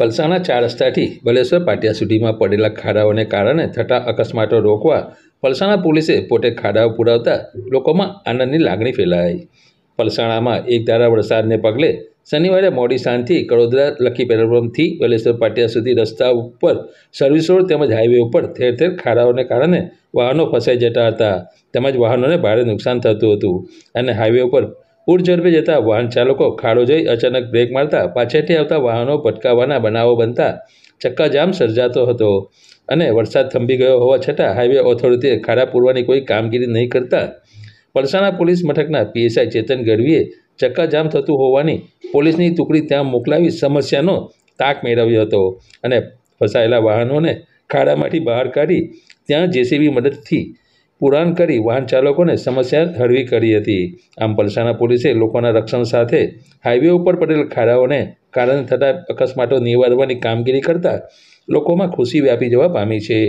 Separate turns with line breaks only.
પલસાણા ચાર રસ્તાથી બલેશ્વર પાટિયા સુધીમાં પડેલા ખાડાઓને કારણે થતા અકસ્માતો રોકવા પલસાણા પોલીસે પોતે ખાડાઓ પુરાવતા લોકોમાં આનંદની લાગણી ફેલાઈ પલસાણામાં એક ધારા વરસાદને પગલે શનિવારે મોડી સાંજથી કડોદરા લખી પેટ્રોલપંપથી બલેશ્વર પાટિયા સુધી રસ્તા ઉપર સર્વિસ રોડ તેમજ હાઈવે ઉપર ઠેર ઠેર ખાડાઓને કારણે વાહનો ફસાઈ જતા હતા તેમજ વાહનોને ભારે નુકસાન થતું હતું અને હાઈવે ઉપર ઝડપે જતા વાહન ચાલકો ખાડો જઈ અચાનક બ્રેક મારતા પાછળથી આવતા વાહનો ભટકાવાના બનાવો બનતા ચક્કાજામ સર્જાતો હતો અને વરસાદ થંભી ગયો હોવા છતાં હાઈવે ઓથોરિટીએ ખાડા પૂરવાની કોઈ કામગીરી નહીં કરતા પલસાણા પોલીસ મથકના પીએસઆઈ ચેતન ગઢવીએ ચક્કાજામ થતું હોવાની પોલીસની ટુકડી ત્યાં મોકલાવી સમસ્યાનો તાક મેળવ્યો હતો અને ફસાયેલા વાહનોને ખાડામાંથી બહાર કાઢી ત્યાં જેસીબી મદદથી પુરાણ કરી વાહન ચાલકોને સમસ્યા હળવી કરી હતી આમ પલસાણા પોલીસે લોકોના રક્ષણ સાથે હાઈવે ઉપર પડેલ ખાડાઓને કારણે થતા અકસ્માતો નિવારવાની કામગીરી કરતાં લોકોમાં ખુશી વ્યાપી જવા પામી છે